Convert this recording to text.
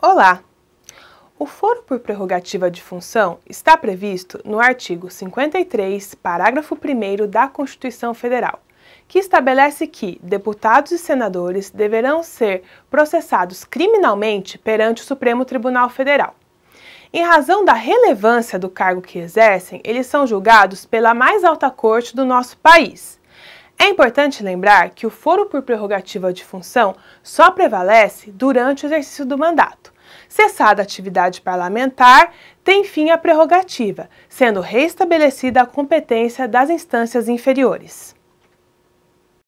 Olá! O foro por prerrogativa de função está previsto no artigo 53, parágrafo 1 da Constituição Federal, que estabelece que deputados e senadores deverão ser processados criminalmente perante o Supremo Tribunal Federal. Em razão da relevância do cargo que exercem, eles são julgados pela mais alta corte do nosso país. É importante lembrar que o foro por prerrogativa de função só prevalece durante o exercício do mandato. Cessada a atividade parlamentar, tem fim a prerrogativa, sendo reestabelecida a competência das instâncias inferiores.